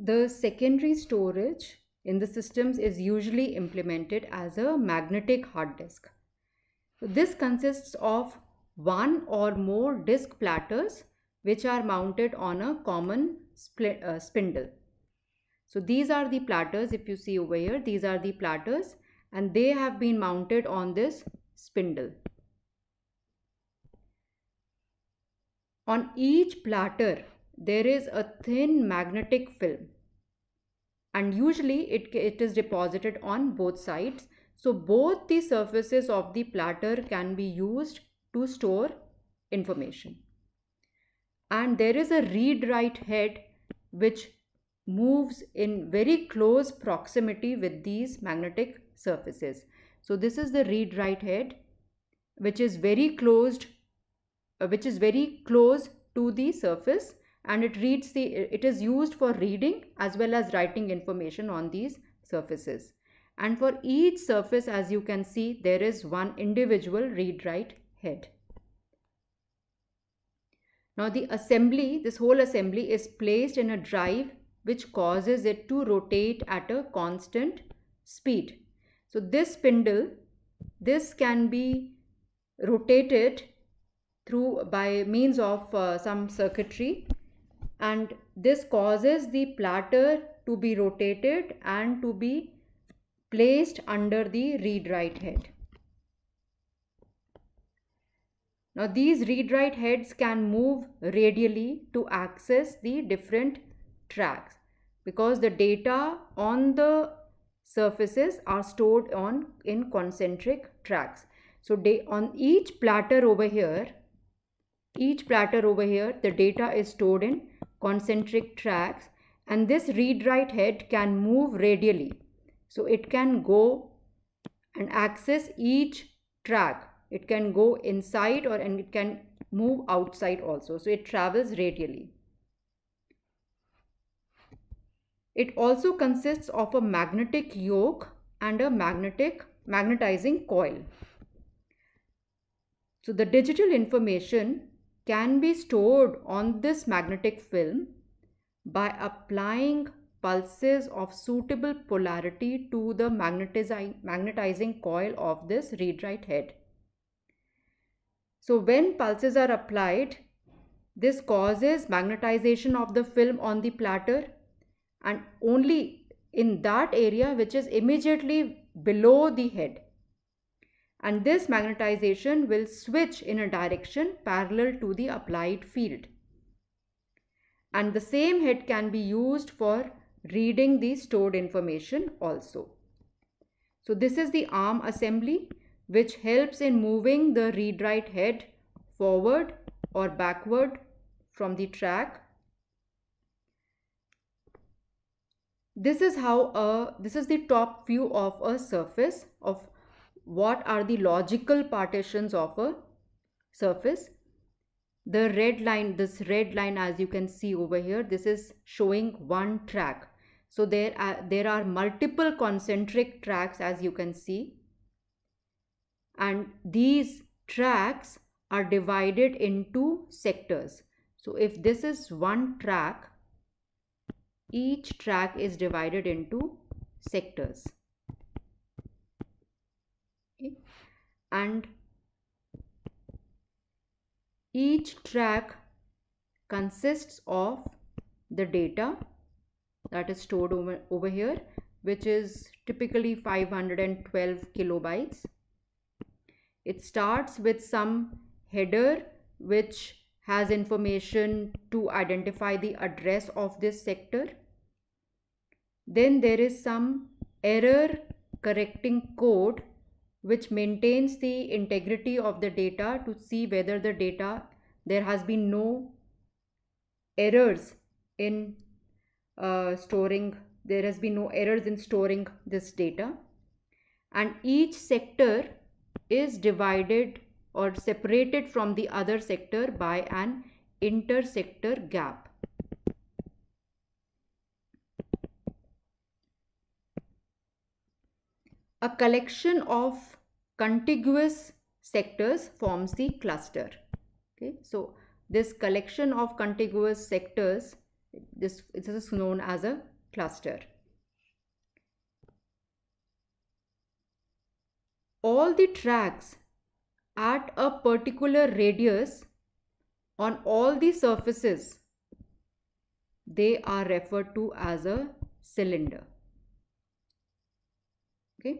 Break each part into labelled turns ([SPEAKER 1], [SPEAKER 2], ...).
[SPEAKER 1] The secondary storage in the systems is usually implemented as a magnetic hard disk. This consists of one or more disk platters which are mounted on a common split, uh, spindle. So these are the platters if you see over here these are the platters and they have been mounted on this spindle. On each platter there is a thin magnetic film and usually it, it is deposited on both sides. So both the surfaces of the platter can be used to store information. And there is a read-write head which moves in very close proximity with these magnetic surfaces. So this is the read-write head which is very closed, uh, which is very close to the surface and it reads the it is used for reading as well as writing information on these surfaces and for each surface as you can see there is one individual read write head now the assembly this whole assembly is placed in a drive which causes it to rotate at a constant speed so this spindle this can be rotated through by means of uh, some circuitry and this causes the platter to be rotated and to be placed under the read-write head. Now these read-write heads can move radially to access the different tracks because the data on the surfaces are stored on in concentric tracks. So on each platter over here, each platter over here, the data is stored in concentric tracks and this read write head can move radially so it can go and access each track it can go inside or and it can move outside also so it travels radially it also consists of a magnetic yoke and a magnetic magnetizing coil so the digital information can be stored on this magnetic film by applying pulses of suitable polarity to the magnetizing coil of this read-write head. So when pulses are applied, this causes magnetization of the film on the platter and only in that area which is immediately below the head and this magnetization will switch in a direction parallel to the applied field. And the same head can be used for reading the stored information also. So this is the arm assembly which helps in moving the read-write head forward or backward from the track. This is how a, this is the top view of a surface of what are the logical partitions of a surface the red line this red line as you can see over here this is showing one track so there are there are multiple concentric tracks as you can see and these tracks are divided into sectors so if this is one track each track is divided into sectors and each track consists of the data that is stored over, over here which is typically 512 kilobytes. It starts with some header which has information to identify the address of this sector. Then there is some error correcting code which maintains the integrity of the data to see whether the data there has been no errors in uh, storing there has been no errors in storing this data and each sector is divided or separated from the other sector by an intersector gap A collection of contiguous sectors forms the cluster. Okay, so this collection of contiguous sectors, this, this is known as a cluster. All the tracks at a particular radius on all the surfaces, they are referred to as a cylinder okay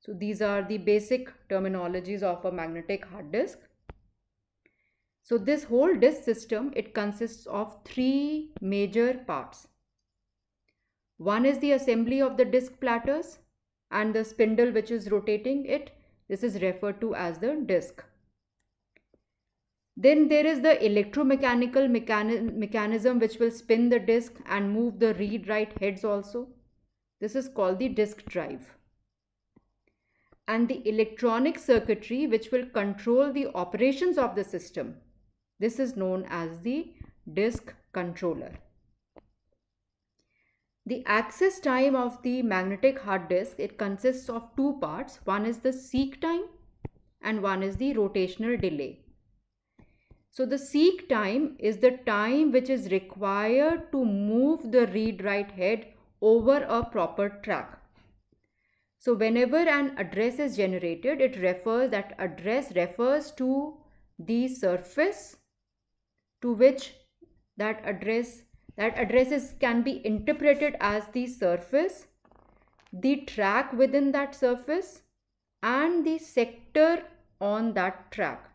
[SPEAKER 1] so these are the basic terminologies of a magnetic hard disk so this whole disk system it consists of three major parts one is the assembly of the disk platters and the spindle which is rotating it this is referred to as the disk then there is the electromechanical mechani mechanism which will spin the disk and move the read write heads also. This is called the disk drive and the electronic circuitry which will control the operations of the system. This is known as the disk controller. The access time of the magnetic hard disk, it consists of two parts. One is the seek time and one is the rotational delay. So the seek time is the time which is required to move the read-write head over a proper track. So whenever an address is generated, it refers that address refers to the surface to which that address that addresses can be interpreted as the surface, the track within that surface and the sector on that track.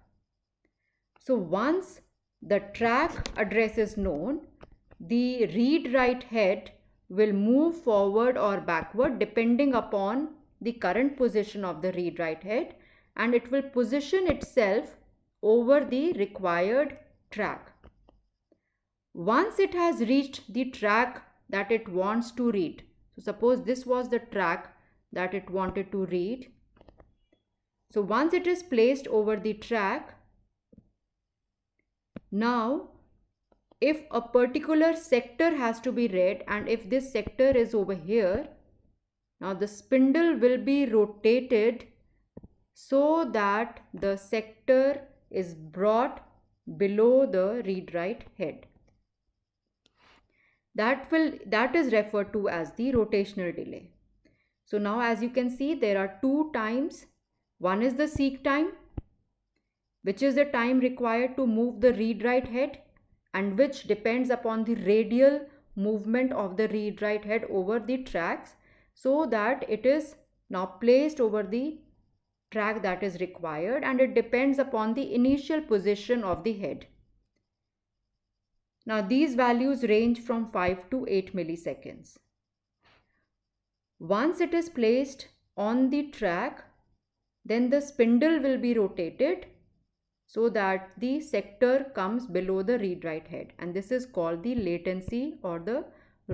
[SPEAKER 1] So once the track address is known, the read write head will move forward or backward depending upon the current position of the read write head and it will position itself over the required track. Once it has reached the track that it wants to read, so suppose this was the track that it wanted to read. So once it is placed over the track, now if a particular sector has to be read and if this sector is over here now the spindle will be rotated so that the sector is brought below the read write head that will that is referred to as the rotational delay so now as you can see there are two times one is the seek time which is the time required to move the read write head and which depends upon the radial movement of the read write head over the tracks so that it is now placed over the track that is required and it depends upon the initial position of the head. Now these values range from 5 to 8 milliseconds. Once it is placed on the track, then the spindle will be rotated so that the sector comes below the read write head and this is called the latency or the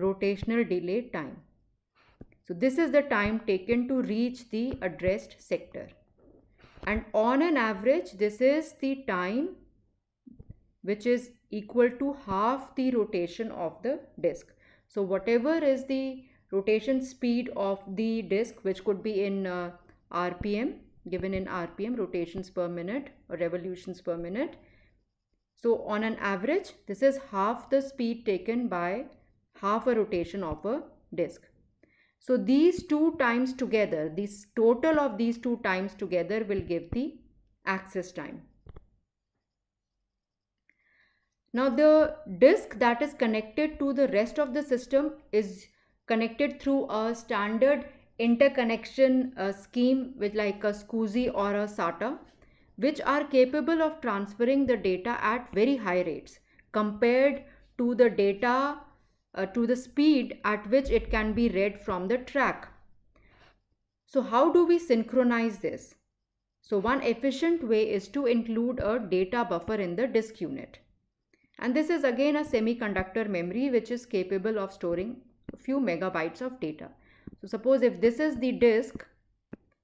[SPEAKER 1] rotational delay time. So this is the time taken to reach the addressed sector and on an average this is the time which is equal to half the rotation of the disk. So whatever is the rotation speed of the disk which could be in uh, RPM given in RPM rotations per minute or revolutions per minute. So on an average, this is half the speed taken by half a rotation of a disk. So these two times together, this total of these two times together will give the access time. Now the disk that is connected to the rest of the system is connected through a standard interconnection uh, scheme with like a SCSI or a SATA which are capable of transferring the data at very high rates compared to the data uh, to the speed at which it can be read from the track. So how do we synchronize this? So one efficient way is to include a data buffer in the disk unit. And this is again a semiconductor memory which is capable of storing a few megabytes of data. So suppose if this is the disk,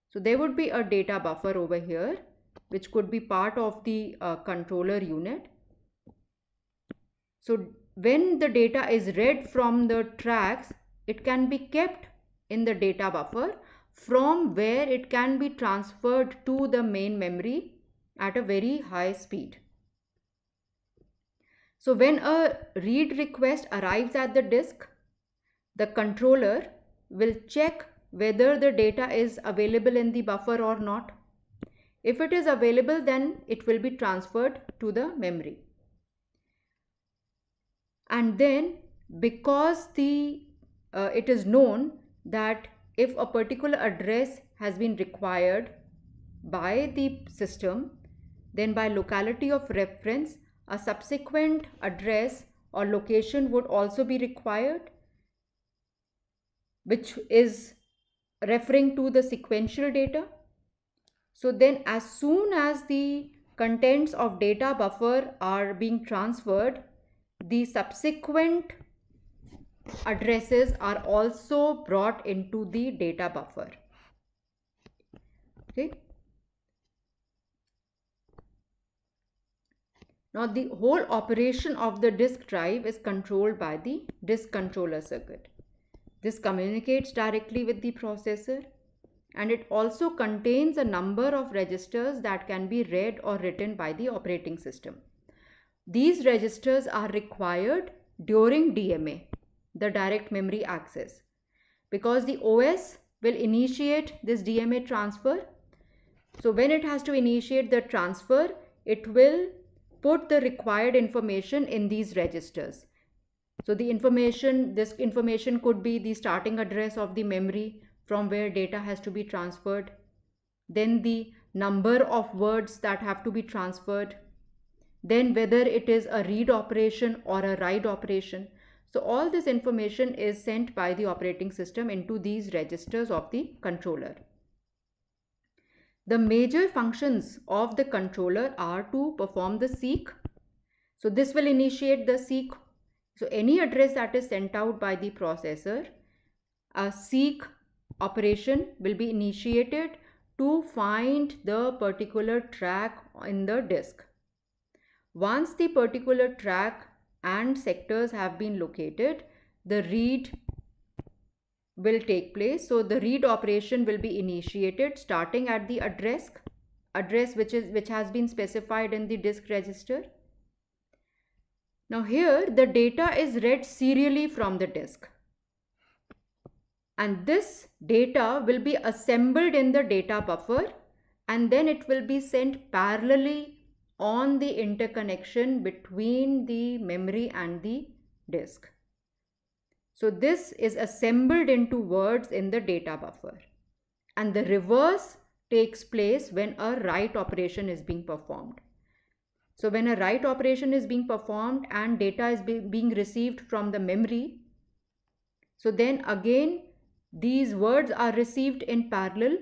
[SPEAKER 1] so there would be a data buffer over here which could be part of the uh, controller unit. So when the data is read from the tracks, it can be kept in the data buffer from where it can be transferred to the main memory at a very high speed. So when a read request arrives at the disk, the controller will check whether the data is available in the buffer or not. If it is available, then it will be transferred to the memory. And then because the uh, it is known that if a particular address has been required by the system, then by locality of reference, a subsequent address or location would also be required which is referring to the sequential data. So then as soon as the contents of data buffer are being transferred, the subsequent addresses are also brought into the data buffer. Okay. Now the whole operation of the disk drive is controlled by the disk controller circuit. This communicates directly with the processor and it also contains a number of registers that can be read or written by the operating system. These registers are required during DMA, the direct memory access, because the OS will initiate this DMA transfer. So when it has to initiate the transfer, it will put the required information in these registers. So the information, this information could be the starting address of the memory from where data has to be transferred, then the number of words that have to be transferred, then whether it is a read operation or a write operation. So all this information is sent by the operating system into these registers of the controller. The major functions of the controller are to perform the seek. So this will initiate the seek so any address that is sent out by the processor, a seek operation will be initiated to find the particular track in the disk. Once the particular track and sectors have been located, the read will take place. So the read operation will be initiated starting at the address address which is which has been specified in the disk register now here the data is read serially from the disk. And this data will be assembled in the data buffer and then it will be sent parallelly on the interconnection between the memory and the disk. So this is assembled into words in the data buffer. And the reverse takes place when a write operation is being performed. So when a write operation is being performed and data is be being received from the memory, so then again these words are received in parallel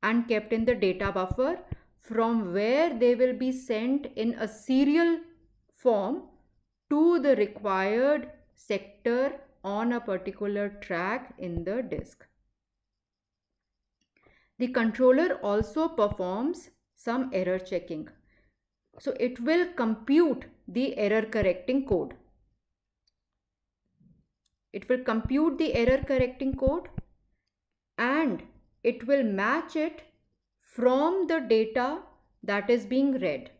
[SPEAKER 1] and kept in the data buffer from where they will be sent in a serial form to the required sector on a particular track in the disk. The controller also performs some error checking. So it will compute the error correcting code. It will compute the error correcting code and it will match it from the data that is being read.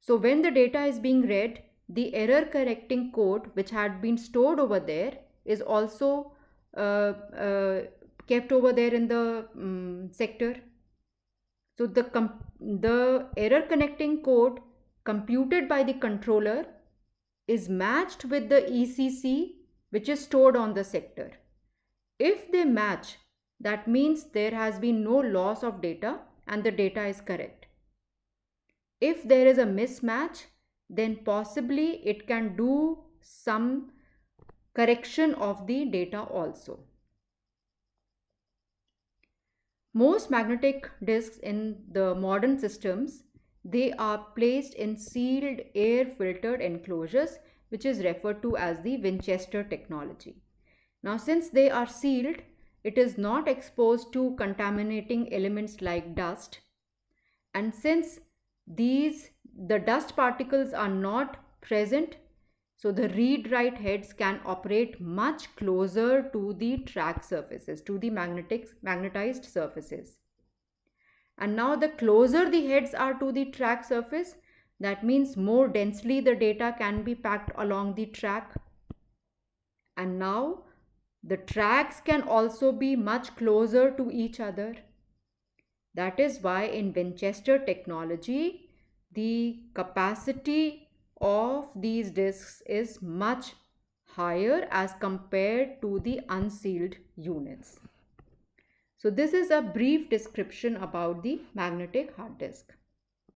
[SPEAKER 1] So when the data is being read, the error correcting code which had been stored over there is also uh, uh, kept over there in the um, sector so the, the error connecting code computed by the controller is matched with the ECC which is stored on the sector. If they match, that means there has been no loss of data and the data is correct. If there is a mismatch, then possibly it can do some correction of the data also. Most magnetic disks in the modern systems, they are placed in sealed air filtered enclosures which is referred to as the Winchester technology. Now since they are sealed, it is not exposed to contaminating elements like dust and since these the dust particles are not present so the read-write heads can operate much closer to the track surfaces, to the magnetic, magnetized surfaces. And now the closer the heads are to the track surface, that means more densely the data can be packed along the track. And now the tracks can also be much closer to each other. That is why in Winchester technology, the capacity of these disks is much higher as compared to the unsealed units. So this is a brief description about the magnetic hard disk.